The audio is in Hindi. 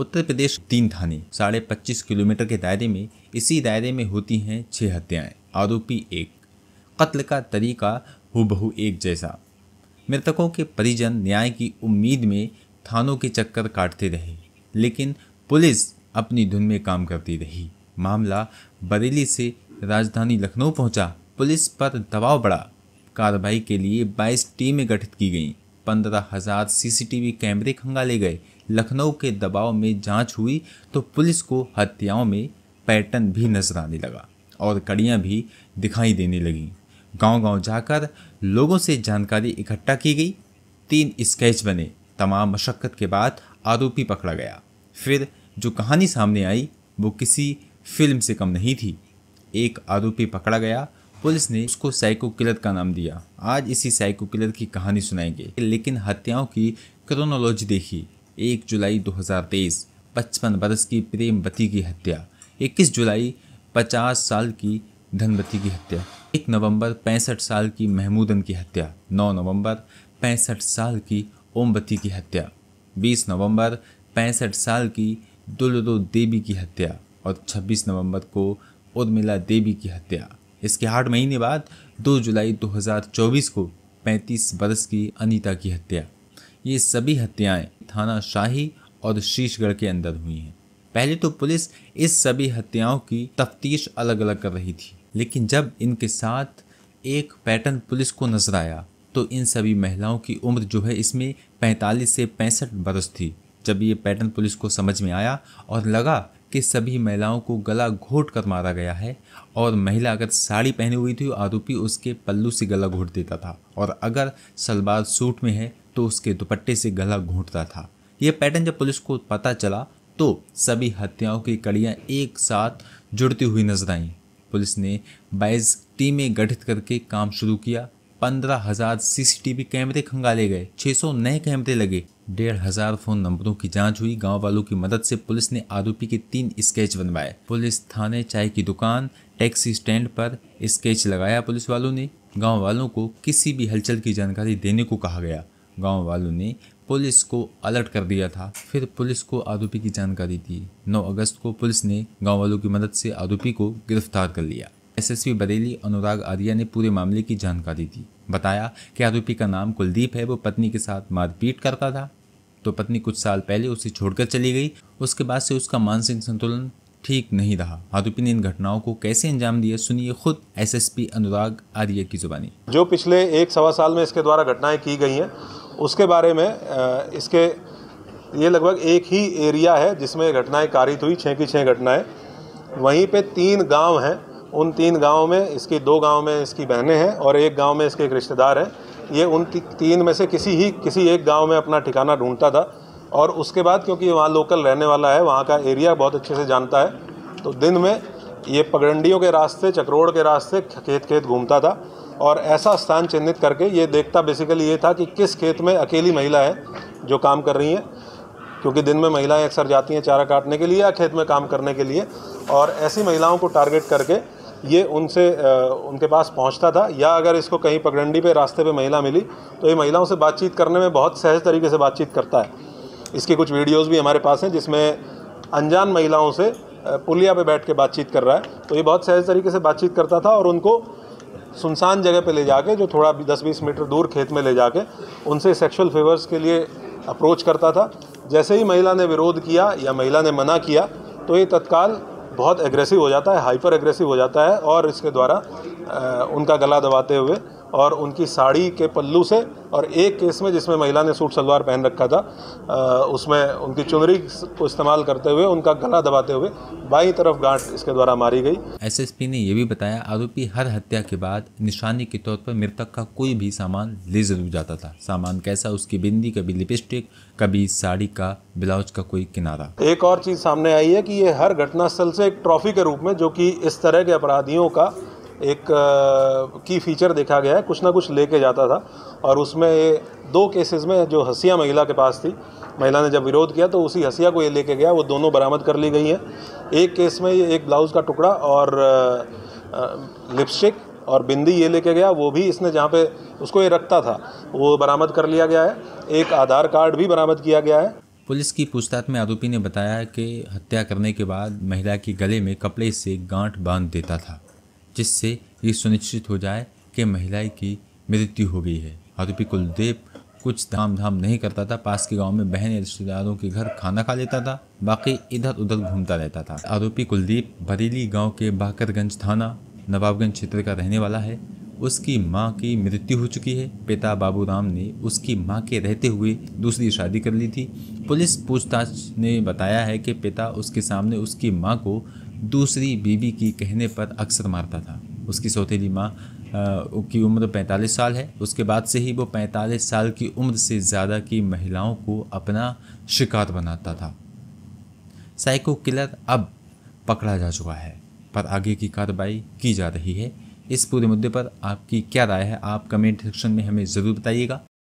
उत्तर प्रदेश तीन थाने साढ़े पच्चीस किलोमीटर के दायरे में इसी दायरे में होती हैं छः हत्याएं आरोपी एक कत्ल का तरीका हुबहू एक जैसा मृतकों के परिजन न्याय की उम्मीद में थानों के चक्कर काटते रहे लेकिन पुलिस अपनी धुन में काम करती रही मामला बरेली से राजधानी लखनऊ पहुंचा पुलिस पर दबाव बढ़ा कार्रवाई के लिए 22 टीमें गठित की गईं पंद्रह हजार सीसीटीवी कैमरे खंगाले गए लखनऊ के दबाव में जांच हुई तो पुलिस को हत्याओं में पैटर्न भी नजर आने लगा और कड़ियाँ भी दिखाई देने लगीं गांव-गांव जाकर लोगों से जानकारी इकट्ठा की गई तीन स्केच बने तमाम मशक्क़त के बाद आरोपी पकड़ा गया फिर जो कहानी सामने आई वो किसी फिल्म से कम नहीं थी एक आरोपी पकड़ा गया पुलिस ने उसको साइको किलर का नाम दिया आज इसी साइको किलर की कहानी सुनाएंगे लेकिन हत्याओं की क्रोनोलॉजी देखी एक जुलाई 2023 पचपन बरस की प्रेमवती की हत्या 21 जुलाई 50 साल की धनवती की हत्या 1 नवंबर 65 साल की महमूदन की हत्या 9 नवंबर 65 साल की ओमवती की हत्या 20 नवंबर 65 साल की दुलरो देवी की हत्या और 26 नवंबर को उर्मिला देवी की हत्या इसके आठ महीने बाद 2 जुलाई 2024 को 35 बरस की अनीता की हत्या ये सभी हत्याएं थाना शाही और शीशगढ़ के अंदर हुई हैं पहले तो पुलिस इस सभी हत्याओं की तफ्तीश अलग अलग कर रही थी लेकिन जब इनके साथ एक पैटर्न पुलिस को नजर आया तो इन सभी महिलाओं की उम्र जो है इसमें 45 से पैंसठ बरस थी जब ये पैटर्न पुलिस को समझ में आया और लगा कि सभी महिलाओं को गला घोट कर मारा गया है और महिला अगर साड़ी पहनी हुई थी आरोपी उसके पल्लू से गला घोट देता था और अगर सलवार सूट में है तो उसके दुपट्टे से गला घूटता था यह पैटर्न जब पुलिस को पता चला तो सभी हत्याओं की कड़ियाँ एक साथ जुड़ती हुई नजर आईं पुलिस ने 22 टीमें गठित करके काम शुरू किया पंद्रह हज़ार सीसीटीवी कैमरे खंगाले गए 600 नए कैमरे लगे डेढ़ हज़ार फ़ोन नंबरों की जांच हुई गांव वालों की मदद से पुलिस ने आरोपी के तीन स्केच बनवाए पुलिस थाने चाय की दुकान टैक्सी स्टैंड पर स्केच लगाया पुलिस वालों ने गांव वालों को किसी भी हलचल की जानकारी देने को कहा गया गांव वालों ने पुलिस को अलर्ट कर दिया था फिर पुलिस को आरोपी की जानकारी दी 9 अगस्त को पुलिस ने गांव वालों की मदद से आरोपी को गिरफ्तार कर लिया एसएसपी बरेली अनुराग आर्या ने पूरे मामले की जानकारी दी बताया कि आरोपी का नाम कुलदीप है वो पत्नी के साथ मारपीट करता था तो पत्नी कुछ साल पहले उसे छोड़कर चली गई उसके बाद से उसका मानसिक संतुलन ठीक नहीं रहा आरोपी ने इन घटनाओं को कैसे अंजाम दिया सुनिए खुद एसएसपी अनुराग आर्य की जुबानी जो पिछले एक सवा साल में इसके द्वारा घटनाएं की गई हैं उसके बारे में इसके ये लगभग एक ही एरिया है जिसमें घटनाएं कारित हुई छः की छः घटनाएं वहीं पे तीन गांव हैं उन तीन गाँव में इसकी दो गाँव में इसकी बहनें हैं और एक गाँव में इसके एक रिश्तेदार हैं ये उन तीन में से किसी ही किसी एक गाँव में अपना ठिकाना ढूंढता था और उसके बाद क्योंकि वहाँ लोकल रहने वाला है वहाँ का एरिया बहुत अच्छे से जानता है तो दिन में ये पगडंडियों के रास्ते चक्रोड़ के रास्ते खेत खेत घूमता था और ऐसा स्थान चिन्हित करके ये देखता बेसिकली ये था कि किस खेत में अकेली महिला है जो काम कर रही है क्योंकि दिन में महिलाएं अक्सर जाती हैं चारा काटने के लिए या खेत में काम करने के लिए और ऐसी महिलाओं को टारगेट करके ये उनसे उनके पास पहुंचता था या अगर इसको कहीं पगडंडी पे रास्ते पे महिला मिली तो ये महिलाओं से बातचीत करने में बहुत सहज तरीके से बातचीत करता है इसके कुछ वीडियोस भी हमारे पास हैं जिसमें अनजान महिलाओं से पुलिया पे बैठ के बातचीत कर रहा है तो ये बहुत सहज तरीके से बातचीत करता था और उनको सुनसान जगह पे ले जाके जो थोड़ा दस बीस मीटर दूर खेत में ले जाके उनसे सेक्सुअल फेवर्स के लिए अप्रोच करता था जैसे ही महिला ने विरोध किया या महिला ने मना किया तो ये तत्काल बहुत एग्रेसिव हो जाता है हाइपर एग्रेसिव हो जाता है और इसके द्वारा उनका गला दबाते हुए और उनकी साड़ी के पल्लू से और एक केस में जिसमें महिला ने सूट सलवार पहन रखा था आ, उसमें उनकी चुनरी को इस्तेमाल करते हुए उनका गला दबाते हुए बाई तरफ गांठ इसके द्वारा मारी गई एसएसपी ने यह भी बताया आरोपी हर हत्या के बाद निशानी के तौर पर मृतक का कोई भी सामान ले जरूर जाता था सामान कैसा उसकी बिंदी कभी लिपस्टिक कभी साड़ी का ब्लाउज का कोई किनारा एक और चीज सामने आई है कि ये हर घटनास्थल से एक ट्रॉफी के रूप में जो कि इस तरह के अपराधियों का एक की फीचर देखा गया है कुछ ना कुछ लेके जाता था और उसमें ये दो केसेस में जो हसिया महिला के पास थी महिला ने जब विरोध किया तो उसी हसिया को ये लेके गया वो दोनों बरामद कर ली गई हैं एक केस में ये एक ब्लाउज़ का टुकड़ा और लिपस्टिक और बिंदी ये लेके गया वो भी इसने जहाँ पे उसको ये रखता था वो बरामद कर लिया गया है एक आधार कार्ड भी बरामद किया गया है पुलिस की पूछताछ में आरोपी ने बताया कि हत्या करने के बाद महिला के गले में कपड़े से गांठ बांध देता था जिससे ये सुनिश्चित हो जाए कि महिलाएं की मृत्यु हो गई है आरोपी कुलदीप कुछ धाम धाम नहीं करता था पास के गांव में बहन या रिश्तेदारों के घर खाना खा लेता था बाकी इधर उधर घूमता रहता था आरोपी कुलदीप बरेली गांव के बाकरगंज थाना नवाबगंज क्षेत्र का रहने वाला है उसकी माँ की मृत्यु हो चुकी है पिता बाबू राम ने उसकी माँ के रहते हुए दूसरी शादी कर ली थी पुलिस पूछताछ ने बताया है कि पिता उसके सामने उसकी माँ को दूसरी बीबी की कहने पर अक्सर मारता था उसकी सौतेली माँ की उम्र 45 साल है उसके बाद से ही वो 45 साल की उम्र से ज़्यादा की महिलाओं को अपना शिकार बनाता था साइको किलर अब पकड़ा जा चुका है पर आगे की कार्रवाई की जा रही है इस पूरे मुद्दे पर आपकी क्या राय है आप कमेंट सेक्शन में हमें ज़रूर बताइएगा